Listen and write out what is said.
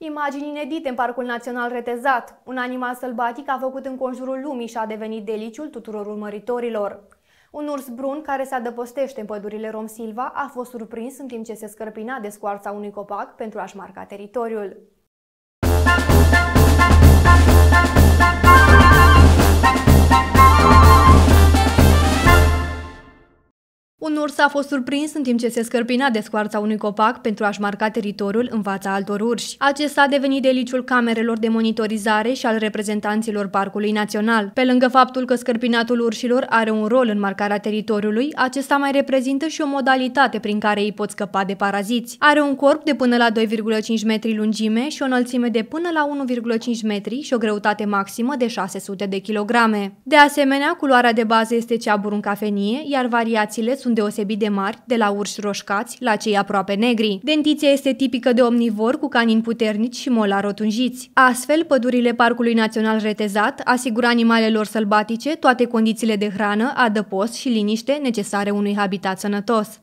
Imagini inedite în Parcul Național Retezat. Un animal sălbatic a făcut înconjurul lumii și a devenit deliciul tuturor urmăritorilor. Un urs brun care se adăpostește în pădurile Rom Silva a fost surprins în timp ce se scărpina de scoarța unui copac pentru a-și marca teritoriul. Un urs a fost surprins în timp ce se scărpina de scoarța unui copac pentru a-și marca teritoriul în fața altor urși. Acesta a devenit deliciul camerelor de monitorizare și al reprezentanților Parcului Național. Pe lângă faptul că scărpinatul urșilor are un rol în marcarea teritoriului, acesta mai reprezintă și o modalitate prin care ei pot scăpa de paraziți. Are un corp de până la 2,5 metri lungime și o înălțime de până la 1,5 metri și o greutate maximă de 600 de kilograme. De asemenea, culoarea de bază este cea burun cafenie, iar variațiile sunt sunt deosebit de mari, de la urși roșcați la cei aproape negri. Dentiția este tipică de omnivor cu canini puternici și molar rotunjiți. Astfel, pădurile Parcului Național Retezat asigură animalelor sălbatice toate condițiile de hrană, adăpost și liniște necesare unui habitat sănătos.